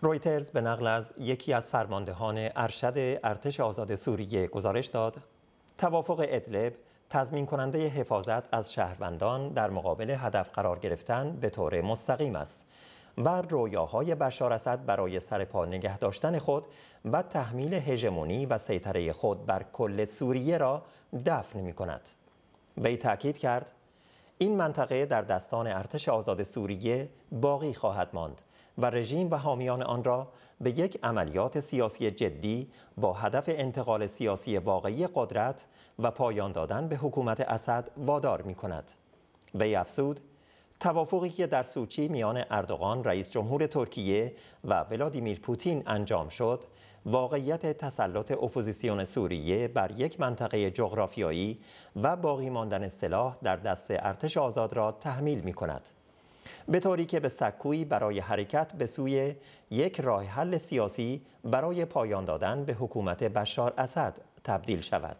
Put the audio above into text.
رویترز به نقل از یکی از فرماندهان ارشد ارتش آزاد سوریه گزارش داد توافق ادلب تضمین کننده حفاظت از شهروندان در مقابل هدف قرار گرفتن به طور مستقیم است و رویاهای بشار اسد برای سرپا نگه داشتن خود و تحمیل هژمونی و سیطره خود بر کل سوریه را دفن می کند. وی تاکید کرد این منطقه در دستان ارتش آزاد سوریه باقی خواهد ماند و رژیم و حامیان آن را به یک عملیات سیاسی جدی با هدف انتقال سیاسی واقعی قدرت و پایان دادن به حکومت اسد وادار می کند. وی افزود توافقی که در سوچی میان اردوغان رئیس جمهور ترکیه و ولادیمیر پوتین انجام شد واقعیت تسلط اپوزیسیون سوریه بر یک منطقه جغرافیایی و باقی ماندن سلاح در دست ارتش آزاد را تحمیل می کند. به طوری که به سکویی برای حرکت به سوی یک راه حل سیاسی برای پایان دادن به حکومت بشار اسد تبدیل شود.